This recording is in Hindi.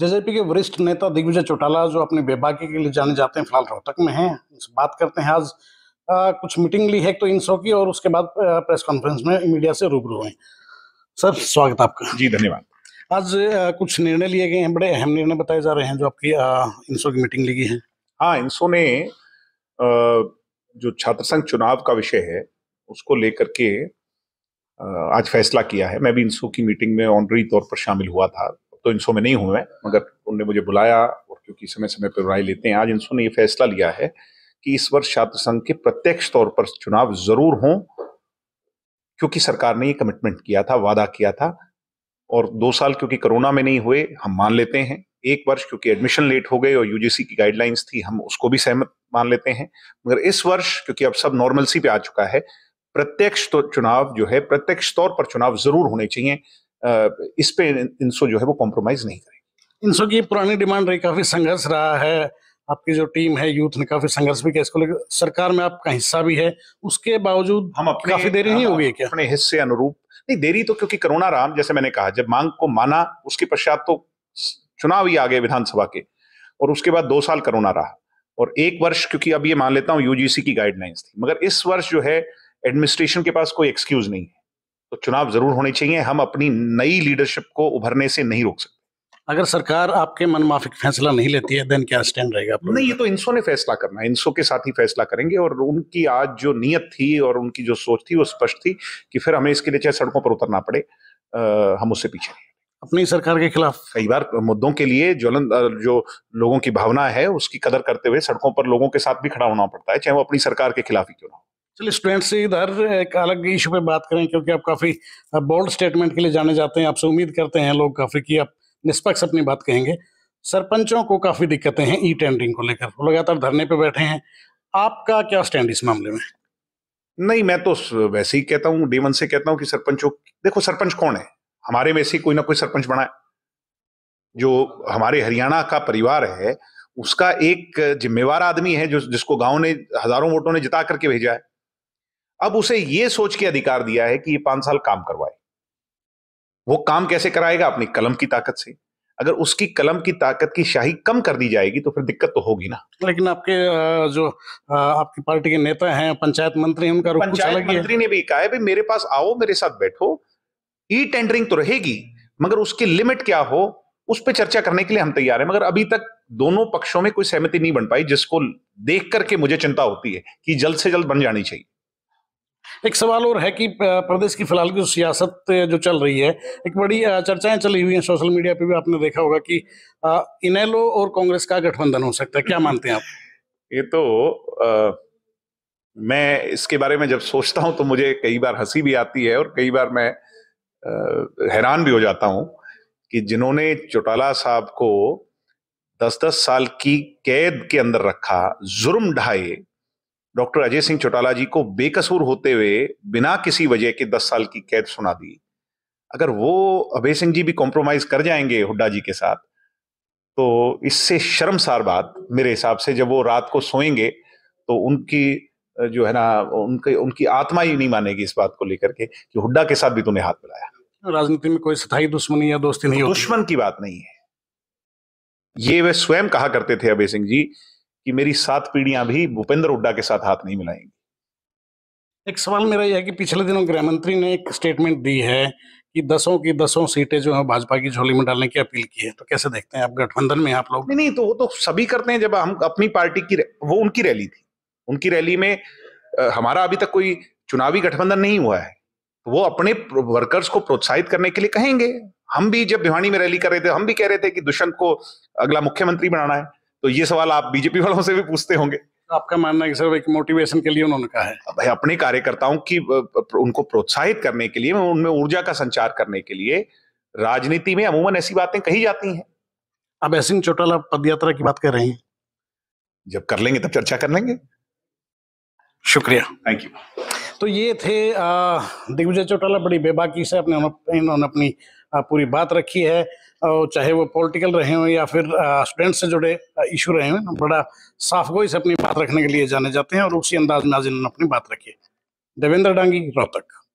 जेजेपी के वरिष्ठ नेता दिग्विजय चौटाला जो अपने बेबाकी के लिए जाने जाते हैं फिलहाल रोहतक में हैं बात करते हैं आज आ, कुछ मीटिंग ली है तो इन सो की और उसके बाद प्रेस कॉन्फ्रेंस में मीडिया से रूबरू हुए सर स्वागत आपका जी धन्यवाद आज आ, कुछ निर्णय लिए गए हैं बड़े अहम निर्णय बताए जा रहे हैं जो आपकी इनसो की मीटिंग ली गई है हाँ इनसो ने जो छात्र संघ चुनाव का विषय है उसको लेकर के आज फैसला किया है मैं भी इनसो की मीटिंग में ऑनरी तौर पर शामिल हुआ था तो इंसो में नहीं हूँ मैं मगर उनने मुझे बुलाया और क्योंकि समय समय पर राय लेते हैं आज इंसो ने यह फैसला लिया है कि इस वर्ष छात्र संघ के प्रत्यक्ष तौर पर चुनाव जरूर हों क्योंकि सरकार ने ये कमिटमेंट किया था वादा किया था और दो साल क्योंकि कोरोना में नहीं हुए हम मान लेते हैं एक वर्ष क्योंकि एडमिशन लेट हो गए और यूजीसी की गाइडलाइंस थी हम उसको भी सहमत मान लेते हैं मगर इस वर्ष क्योंकि अब सब नॉर्मलसी पे आ चुका है प्रत्यक्ष तो चुनाव जो है प्रत्यक्ष तौर पर चुनाव जरूर होने चाहिए इस पे इनसो जो है वो कॉम्प्रोमाइज नहीं करें इनसो की पुरानी डिमांड रही काफी संघर्ष रहा है आपकी जो टीम है यूथ ने काफी संघर्ष भी किया इसको लेकर सरकार में आपका हिस्सा भी है उसके बावजूद हम अपने, काफी देरी नहीं होगी क्या अपने हिस्से अनुरूप नहीं देरी तो क्योंकि करुणा राम जैसे मैंने कहा जब मांग को माना उसके पश्चात तो चुनाव ही आ गए विधानसभा के और उसके बाद दो साल करोना रहा और एक वर्ष क्योंकि अब ये मान लेता हूँ यूजीसी की गाइडलाइंस थी मगर इस वर्ष जो है एडमिनिस्ट्रेशन के पास कोई एक्सक्यूज नहीं है तो चुनाव जरूर होने चाहिए हम अपनी नई लीडरशिप को उभरने से नहीं रोक सकते अगर सरकार आपके मन माफिक फैसला नहीं लेती है देन क्या स्टैंड रहेगा नहीं ये तो इंसो ने फैसला करना है इंसो के साथ ही फैसला करेंगे और उनकी आज जो नीयत थी और उनकी जो सोच थी वो स्पष्ट थी कि फिर हमें इसके लिए चाहे सड़कों पर उतरना पड़े आ, हम उससे पीछे अपनी सरकार के खिलाफ कई बार मुद्दों के लिए ज्वलन जो लोगों की भावना है उसकी कदर करते हुए सड़कों पर लोगों के साथ भी खड़ा होना पड़ता है चाहे वो अपनी सरकार के खिलाफ ही क्यों ना हो चलिए स्टूडेंट से इधर एक अलग इशू पे बात करें क्योंकि आप काफ़ी बोल्ड स्टेटमेंट के लिए जाने जाते हैं आपसे उम्मीद करते हैं लोग काफ़ी कि आप निष्पक्ष अपनी बात कहेंगे सरपंचों को काफ़ी दिक्कतें हैं ई टेंडरिंग को लेकर वो लगातार धरने पर बैठे हैं आपका क्या स्टैंड इस मामले में नहीं मैं तो वैसे ही कहता हूँ डीमन से कहता हूँ कि सरपंचों देखो सरपंच कौन है हमारे में से कोई ना कोई सरपंच बना जो हमारे हरियाणा का परिवार है उसका एक जिम्मेवार आदमी है जो जिसको गांव ने हजारों वोटों ने जिता करके भेजा है अब उसे यह सोच के अधिकार दिया है कि ये पांच साल काम करवाए वो काम कैसे कराएगा अपनी कलम की ताकत से अगर उसकी कलम की ताकत की शाही कम कर दी जाएगी तो फिर दिक्कत तो होगी ना लेकिन आपके जो आपकी पार्टी के नेता हैं पंचायत मंत्री उनका पंचायत मंत्री ने भी कहा है भाई मेरे पास आओ मेरे साथ बैठो ई टेंडरिंग तो रहेगी मगर उसकी लिमिट क्या हो उस पर चर्चा करने के लिए हम तैयार हैं मगर अभी तक दोनों पक्षों में कोई सहमति नहीं बन पाई जिसको देख करके मुझे चिंता होती है कि जल्द से जल्द बन जानी चाहिए एक सवाल और है कि प्रदेश की फिलहाल की सियासत जो चल रही है एक बड़ी चर्चाएं चली हुई हैं सोशल मीडिया पे भी आपने देखा होगा कि इनेलो और कांग्रेस का गठबंधन हो सकता है क्या मानते हैं आप ये तो आ, मैं इसके बारे में जब सोचता हूं तो मुझे कई बार हंसी भी आती है और कई बार मैं आ, हैरान भी हो जाता हूं कि जिन्होंने चौटाला साहब को दस दस साल की कैद के अंदर रखा जुर्म ढाए डॉक्टर अजय सिंह चौटाला जी को बेकसूर होते हुए बिना किसी वजह के दस साल की कैद सुना दी अगर वो अभय सिंह जी भी कॉम्प्रोमाइज कर जाएंगे हुड्डा जी के साथ तो इससे शर्मसार बात मेरे हिसाब से जब वो रात को सोएंगे तो उनकी जो है ना उनके उनकी आत्मा ही नहीं मानेगी इस बात को लेकर के कि हुड्डा के साथ भी तूने हाथ मिलाया राजनीति में कोई स्थायी दुश्मनी या दोस्ती नहीं तो दुश्मन की बात नहीं है ये वे स्वयं कहा करते थे अभय सिंह जी कि मेरी सात पीढ़ियां भी भूपेंद्र हुड्डा के साथ हाथ नहीं मिलाएंगी एक सवाल मेरा यह है कि पिछले दिनों गृह मंत्री ने एक स्टेटमेंट दी है कि दसों की दसों सीटें जो है भाजपा की झोली में डालने की अपील की है तो कैसे देखते हैं आप गठबंधन में आप लोग नहीं नहीं तो वो तो सभी करते हैं जब हम अपनी पार्टी की वो उनकी रैली थी उनकी रैली में आ, हमारा अभी तक कोई चुनावी गठबंधन नहीं हुआ है तो वो अपने वर्कर्स को प्रोत्साहित करने के लिए कहेंगे हम भी जब भिवानी में रैली कर रहे थे हम भी कह रहे थे कि दुष्यंत को अगला मुख्यमंत्री बनाना है तो ये सवाल आप बीजेपी वालों से भी पूछते होंगे तो आपका मानना है सर एक मोटिवेशन के लिए उन्होंने कहा है भाई अपने कार्यकर्ताओं की उनको प्रोत्साहित करने के लिए उनमें ऊर्जा का संचार करने के लिए राजनीति में अमूमन ऐसी बातें कही जाती हैं अब ऐसी चौटाला पद यात्रा की बात कर रहे हैं जब कर लेंगे तब चर्चा कर लेंगे शुक्रिया थैंक यू तो ये थे दिग्विजय चौटाला बड़ी बेबाकी से अपने इन्होंने अपनी पूरी बात रखी है और तो चाहे वो पॉलिटिकल रहे हों या फिर स्टूडेंट से जुड़े इशू रहे हों बड़ा साफ गोई से अपनी बात रखने के लिए जाने जाते हैं और उसी अंदाज में आज इन्होंने अपनी बात रखी है देवेंद्र डांगी रोहतक